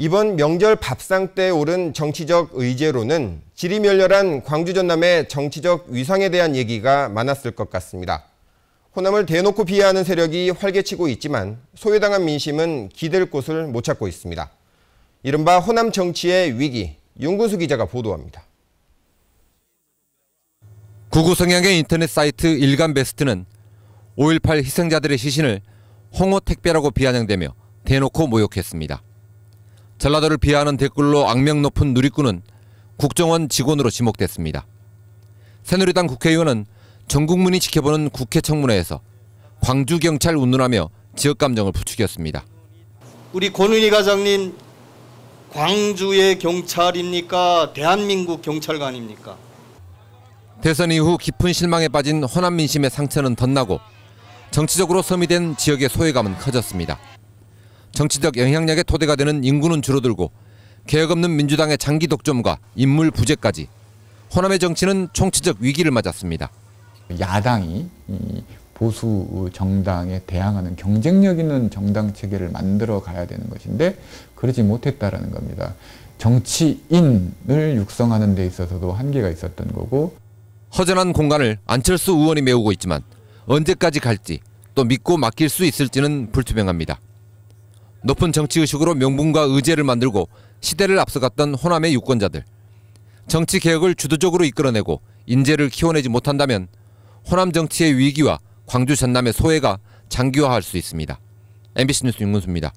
이번 명절 밥상 때 오른 정치적 의제로는 지리멸렬한 광주 전남의 정치적 위상에 대한 얘기가 많았을 것 같습니다. 호남을 대놓고 비하하는 세력이 활개치고 있지만 소외당한 민심은 기댈 곳을 못 찾고 있습니다. 이른바 호남 정치의 위기, 윤구수 기자가 보도합니다. 구구 성향의 인터넷 사이트 일간베스트는 5.18 희생자들의 시신을 홍어 택배라고 비아냥대며 대놓고 모욕했습니다. 전라도를 비하하는 댓글로 악명 높은 누리꾼은 국정원 직원으로 지목됐습니다. 새누리당 국회의원은 전국민이 지켜보는 국회 청문회에서 광주경찰 운운하며 지역감정을 부추겼습니다. 우리 권은희 과장님 광주의 경찰입니까? 대한민국 경찰관입니까? 대선 이후 깊은 실망에 빠진 호남 민심의 상처는 덧나고 정치적으로 섬이 된 지역의 소외감은 커졌습니다. 정치적 영향력의 토대가 되는 인구는 줄어들고 개혁 없는 민주당의 장기 독점과 인물 부재까지 호남의 정치는 총체적 위기를 맞았습니다. 야당이 보수 정당에 대항하는 경쟁력 있는 정당 체계를 만들어 가야 되는 것인데 그러지 못했다라는 겁니다. 정치인을 육성하는 데 있어서도 한계가 있었던 거고 허전한 공간을 안철수 의원이 메우고 있지만 언제까지 갈지 또 믿고 맡길 수 있을지는 불투명합니다. 높은 정치의식으로 명분과 의제를 만들고 시대를 앞서갔던 호남의 유권자들. 정치 개혁을 주도적으로 이끌어내고 인재를 키워내지 못한다면 호남 정치의 위기와 광주 전남의 소외가 장기화할 수 있습니다. MBC 뉴스 윤근수입니다.